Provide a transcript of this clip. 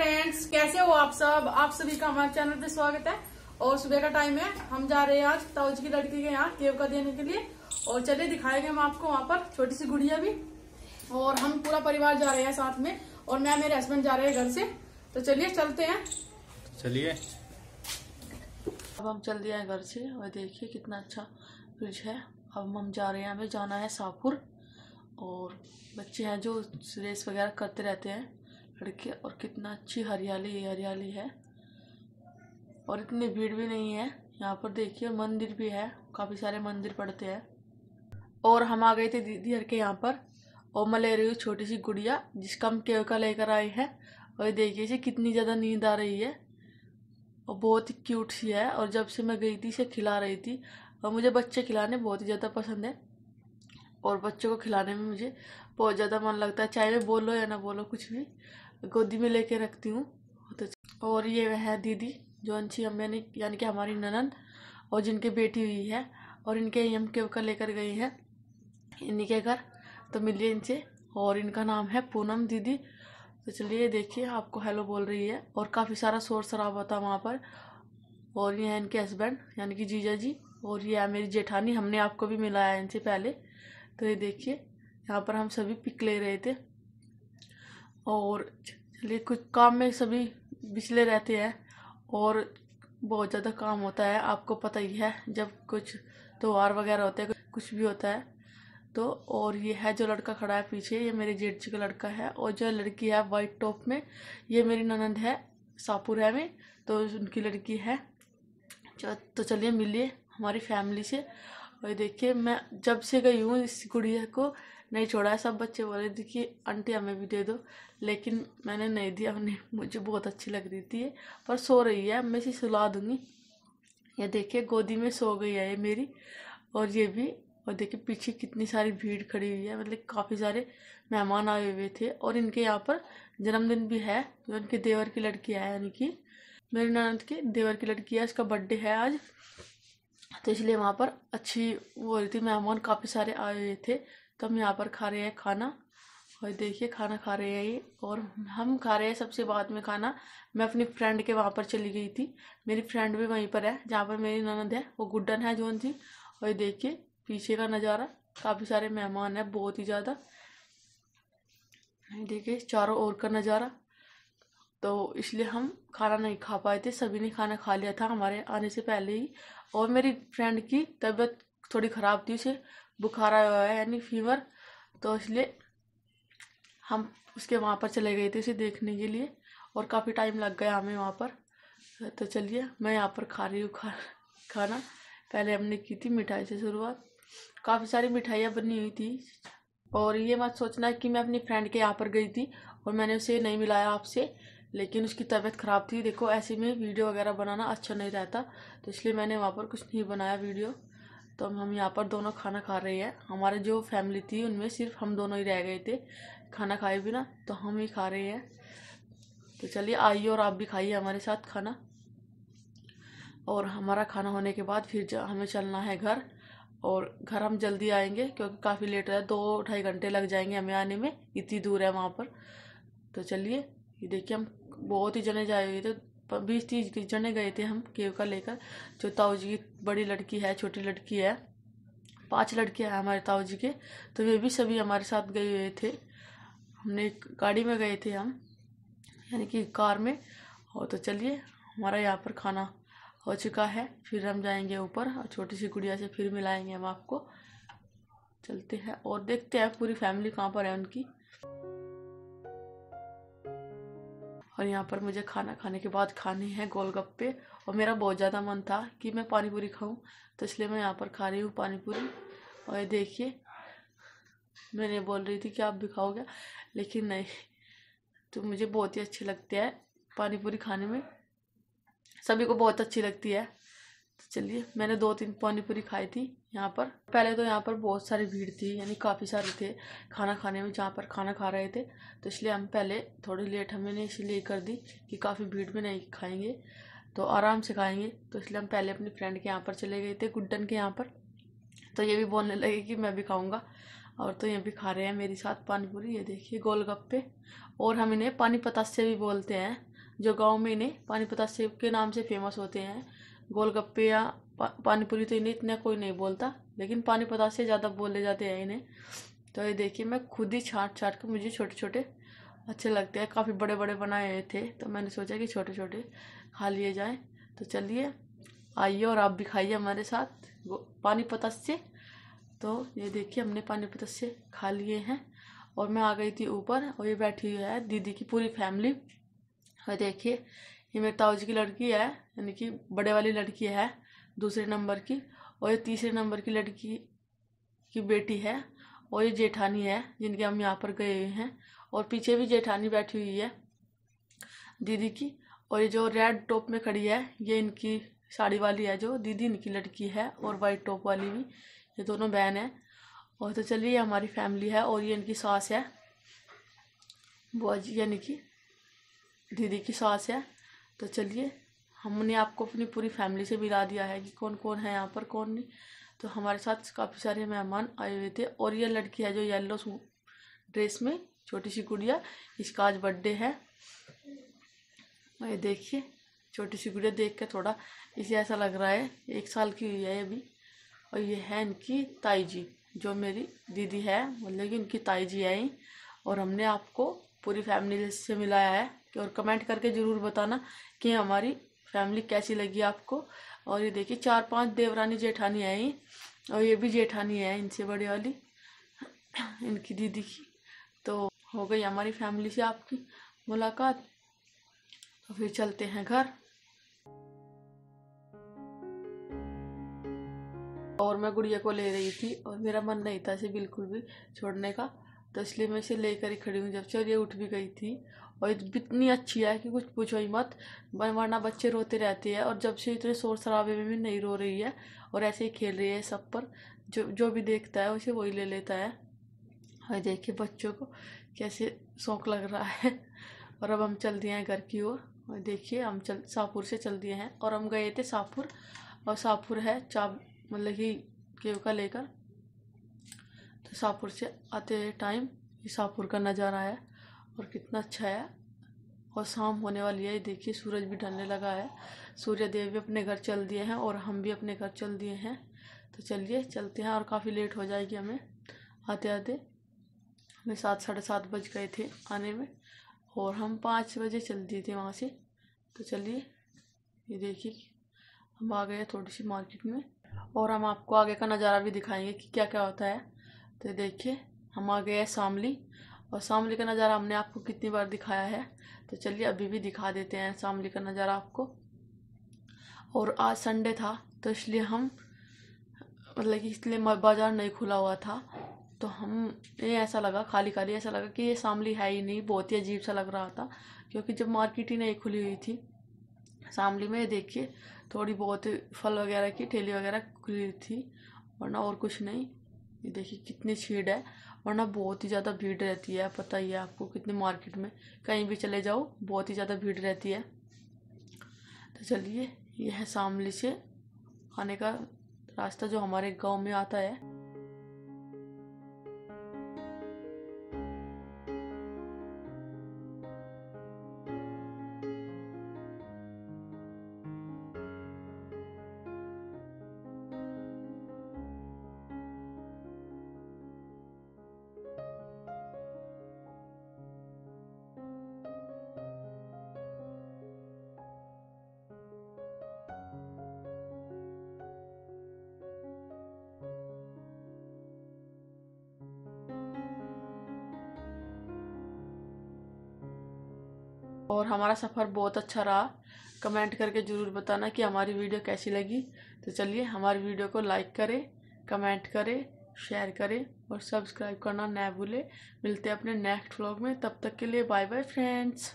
friends कैसे हो आप सब आप सभी का हमारे चैनल पे स्वागत है और सुबह का टाइम है हम जा रहे हैं आज ताउज की लड़की के यहाँ का देने के लिए और चलिए दिखाएंगे हम आपको वहाँ पर छोटी सी गुड़िया भी और हम पूरा परिवार जा रहे हैं साथ में और मैं मेरे हस्बैंड जा रहे हैं घर से तो चलिए चलते हैं चलिए अब हम चल दिया है घर से और देखिए कितना अच्छा फ्रिज है अब हम जा रहे हैं हमें जाना है साकुर और बच्चे हैं जो रेस वगैरह करते रहते हैं लड़के और कितना अच्छी हरियाली ही हरियाली है और इतनी भीड़ भी नहीं है यहाँ पर देखिए मंदिर भी है काफ़ी सारे मंदिर पड़ते हैं और हम आ गए थे दीदी हर के यहाँ पर और मैं ले रही हूँ छोटी सी गुड़िया जिसका हम केवका लेकर आए हैं और ये देखिए इसे कितनी ज़्यादा नींद आ रही है और बहुत ही क्यूट सी है और जब से मैं गई थी इसे खिला रही थी और मुझे बच्चे खिलाने बहुत ही ज़्यादा पसंद है और बच्चों को खिलाने में मुझे बहुत ज़्यादा मन लगता है चाहे मैं बोलो या ना बोलो कुछ भी गोदी में लेके रखती हूँ बहुत अच्छा और ये वह दीदी जो अंशी अम्बे यानी कि हमारी ननन और जिनके बेटी हुई है और इनके एम के ऊपर लेकर गई है इन्हीं के घर तो मिलिए इनसे और इनका नाम है पूनम दीदी तो चलिए देखिए आपको हेलो बोल रही है और काफ़ी सारा शोर शराबा था वहाँ पर और ये है इनके हस्बैंड यानी कि जीजा जी और ये है मेरी जेठानी हमने आपको भी मिलाया है इनसे पहले तो ये देखिए यहाँ पर हम सभी पिक ले रहे थे और चलिए कुछ काम में सभी बिचले रहते हैं और बहुत ज़्यादा काम होता है आपको पता ही है जब कुछ त्यौहार वगैरह होते हैं कुछ भी होता है तो और ये है जो लड़का खड़ा है पीछे ये मेरे जेठ जी का लड़का है और जो लड़की है वाइट टॉप में ये मेरी ननद है सापुरा में तो उनकी लड़की है तो चलिए मिलिए हमारी फैमिली से और देखिए मैं जब से गई हूँ इस गुड़िया को नहीं छोड़ा है सब बच्चे बोले थे कि आंटी हमें भी दे दो लेकिन मैंने नहीं दिया हमने मुझे बहुत अच्छी लग रही थी पर सो रही है मैं इसे सुला दूँगी ये देखिए गोदी में सो गई है ये मेरी और ये भी और देखिए पीछे कितनी सारी भीड़ खड़ी हुई है मतलब काफ़ी सारे मेहमान आए हुए थे और इनके यहाँ पर जन्मदिन भी है जो इनके देवर की लड़की है यानी कि मेरी ननद के देवर की लड़की है उसका बर्थडे है आज तो इसलिए वहाँ पर अच्छी वो हो रही थी मेहमान काफ़ी सारे आए हुए थे तो हम यहाँ पर खा रहे हैं खाना और देखिए खाना खा रहे हैं ये और हम खा रहे हैं सबसे बाद में खाना मैं अपनी फ्रेंड के वहाँ पर चली गई थी मेरी फ्रेंड भी वहीं पर है जहाँ पर मेरी ननद है वो गुड्डन है जोन थी और देखिए पीछे का नज़ारा काफ़ी सारे मेहमान है बहुत ही ज़्यादा देखिए चारों ओर का नज़ारा तो इसलिए हम खाना नहीं खा पाए थे सभी ने खाना खा लिया था हमारे आने से पहले ही और मेरी फ्रेंड की तबीयत थोड़ी ख़राब थी उसे बुखार आया हुआ है यानी फीवर तो इसलिए हम उसके वहाँ पर चले गए थे उसे देखने के लिए और काफ़ी टाइम लग गया हमें वहाँ पर तो चलिए मैं यहाँ पर खा रही हूँ खा खाना पहले हमने की थी मिठाई से शुरुआत काफ़ी सारी मिठाइयाँ बनी हुई थी और ये मत सोचना कि मैं अपनी फ्रेंड के यहाँ पर गई थी और मैंने उसे नहीं मिलाया आपसे लेकिन उसकी तबीयत ख़राब थी देखो ऐसे में वीडियो वगैरह बनाना अच्छा नहीं रहता तो इसलिए मैंने वहाँ पर कुछ नहीं बनाया वीडियो तो हम यहाँ पर दोनों खाना खा रहे हैं हमारे जो फैमिली थी उनमें सिर्फ हम दोनों ही रह गए थे खाना खाए बिना तो हम ही खा रहे हैं तो चलिए आइए और आप भी खाइए हमारे साथ खाना और हमारा खाना होने के बाद फिर हमें चलना है घर और घर हम जल्दी आएंगे क्योंकि काफ़ी लेट है दो ढाई घंटे लग जाएंगे हमें आने में इतनी दूर है वहाँ पर तो चलिए ये देखिए हम बहुत ही जने जाए हुए थे बीस तीस जने गए थे हम केव का लेकर जो ताऊ जी की बड़ी लड़की है छोटी लड़की है पांच लड़के हैं हमारे ताऊ जी के तो वे भी सभी हमारे साथ गए हुए थे हमने गाड़ी में गए थे हम यानी कि कार में और तो चलिए हमारा यहाँ पर खाना हो चुका है फिर हम जाएंगे ऊपर और छोटी सी गुड़िया से फिर मिलाएंगे हम आपको चलते हैं और देखते हैं पूरी फैमिली कहाँ पर है उनकी और यहाँ पर मुझे खाना खाने के बाद खाने हैं गोलगप्पे और मेरा बहुत ज़्यादा मन था कि मैं पानी पूरी खाऊँ तो इसलिए मैं यहाँ पर खा रही हूँ पानी पूरी और ये देखिए मैंने बोल रही थी कि आप भी खाओगे लेकिन नहीं तो मुझे बहुत ही अच्छी लगती है पानी पूरी खाने में सभी को बहुत अच्छी लगती है तो चलिए मैंने दो तीन पानीपुरी खाई थी यहाँ पर पहले तो यहाँ पर बहुत सारी भीड़ थी यानी काफ़ी सारे थे खाना खाने में जहाँ पर खाना खा रहे थे तो इसलिए हम पहले थोड़ी लेट हमने इसीलिए कर दी कि काफ़ी भीड़ में नहीं खाएंगे तो आराम से खाएंगे तो इसलिए हम पहले अपने फ्रेंड के यहाँ पर चले गए थे गुड्डन के यहाँ पर तो ये भी बोलने लगे कि मैं भी खाऊँगा और तो ये भी खा रहे हैं मेरे साथ पानीपुरी ये देखिए गोलगप्पे और हम इन्हें पानी पतासे भी बोलते हैं जो गाँव में इन्हें पानी पतासे के नाम से फेमस होते हैं गोलगप्पे या पा, पानीपुरी तो इन्हें इतना कोई नहीं बोलता लेकिन पानी पतासे ज़्यादा बोले जाते हैं इन्हें तो ये देखिए मैं खुद ही छाट छाट के मुझे छोटे छोटे अच्छे लगते हैं काफ़ी बड़े बड़े बनाए थे तो मैंने सोचा कि छोटे छोटे खा लिए जाएँ तो चलिए आइए और आप भी खाइए हमारे साथ पानी पतासे तो ये देखिए हमने पानी पतासे खा लिए हैं और मैं आ गई थी ऊपर और ये बैठी हुई है दीदी की पूरी फैमिली और देखिए ये मेरे ताऊजी की लड़की है यानी कि बड़े वाली लड़की है दूसरे नंबर की और ये तीसरे नंबर की लड़की की बेटी है और ये जेठानी है जिनके हम यहाँ पर गए हुए हैं और पीछे भी जेठानी बैठी हुई है दीदी की और ये जो रेड टॉप में खड़ी है ये इनकी साड़ी वाली है जो दीदी इनकी लड़की है और वाइट टॉप वाली भी ये दोनों बहन है और तो चलिए हमारी फैमिली है और ये इनकी सास है बुआ जी यानी कि दीदी की सास है तो चलिए हमने आपको अपनी पूरी फैमिली से मिला दिया है कि कौन कौन है यहाँ पर कौन नहीं तो हमारे साथ काफ़ी सारे मेहमान आए हुए थे और यह लड़की है जो येलो ड्रेस में छोटी सी गुड़िया इसका आज बर्थडे है ये देखिए छोटी सी गुड़िया देख के थोड़ा इसे ऐसा लग रहा है एक साल की हुई है अभी और ये है इनकी ताई जी जो मेरी दीदी है मतलब कि इनकी ताई जी आई और हमने आपको पूरी फैमिली से मिलाया है और कमेंट करके ज़रूर बताना कि हमारी फैमिली कैसी लगी आपको और ये देखिए चार पांच देवरानी जेठानी आई और ये भी जेठानी है इनसे बड़े वाली इनकी दीदी की तो हो गई हमारी फैमिली से आपकी मुलाकात तो फिर चलते हैं घर और मैं गुड़िया को ले रही थी और मेरा मन नहीं था इसे बिल्कुल भी छोड़ने का तो इसलिए मैं इसे लेकर ही खड़ी हूँ जब से और ये उठ भी गई थी और इतनी अच्छी है कि कुछ पूछो ही मत वरना बच्चे रोते रहते हैं और जब से इतने शोर शराबे में भी नहीं रो रही है और ऐसे ही खेल रही है सब पर जो जो भी देखता है उसे वही ले लेता है और देखिए बच्चों को कैसे शौक लग रहा है और अब हम चल दिए हैं घर की ओर और देखिए हम चल शाहपुर से चल दिए हैं और हम गए थे शाहपुर और शाहपुर है चाप मतलब कि केव का लेकर तो शाहपुर से आते टाइम ये शाहपुर का नज़ारा है और कितना अच्छा है और शाम होने वाली है देखिए सूरज भी ढलने लगा है सूर्य देव भी अपने घर चल दिए हैं और हम भी अपने घर चल दिए हैं तो चलिए चलते हैं और काफ़ी लेट हो जाएगी हमें आते आते हमें सात साढ़े सात बज गए थे आने में और हम पाँच बजे चल दिए थे वहाँ से तो चलिए ये देखिए हम आ गए थोड़ी सी मार्केट में और हम आपको आगे का नज़ारा भी दिखाएंगे कि क्या क्या होता है तो देखिए हम आ गए हैं शामली और शामली का नज़ारा हमने आपको कितनी बार दिखाया है तो चलिए अभी भी दिखा देते हैं शामली का नज़ारा आपको और आज संडे था तो इसलिए हम मतलब कि इसलिए बाज़ार नहीं खुला हुआ था तो हम ये ऐसा लगा खाली खाली ऐसा लगा कि ये शामली है ही नहीं बहुत ही अजीब सा लग रहा था क्योंकि जब मार्केट ही नहीं खुली हुई थी शामली में देखिए थोड़ी बहुत फल वगैरह की ठेली वगैरह खुली थी वरना और कुछ नहीं ये देखिए कितनी छीड़ है वरना बहुत ही ज़्यादा भीड़ रहती है पता ही है आपको कितने मार्केट में कहीं भी चले जाओ बहुत ही ज़्यादा भीड़ रहती है तो चलिए यह है शामली से खाने का रास्ता जो हमारे गांव में आता है और हमारा सफ़र बहुत अच्छा रहा कमेंट करके ज़रूर बताना कि हमारी वीडियो कैसी लगी तो चलिए हमारी वीडियो को लाइक करें कमेंट करें शेयर करें और सब्सक्राइब करना ना भूलें मिलते हैं अपने नेक्स्ट व्लॉग में तब तक के लिए बाय बाय फ्रेंड्स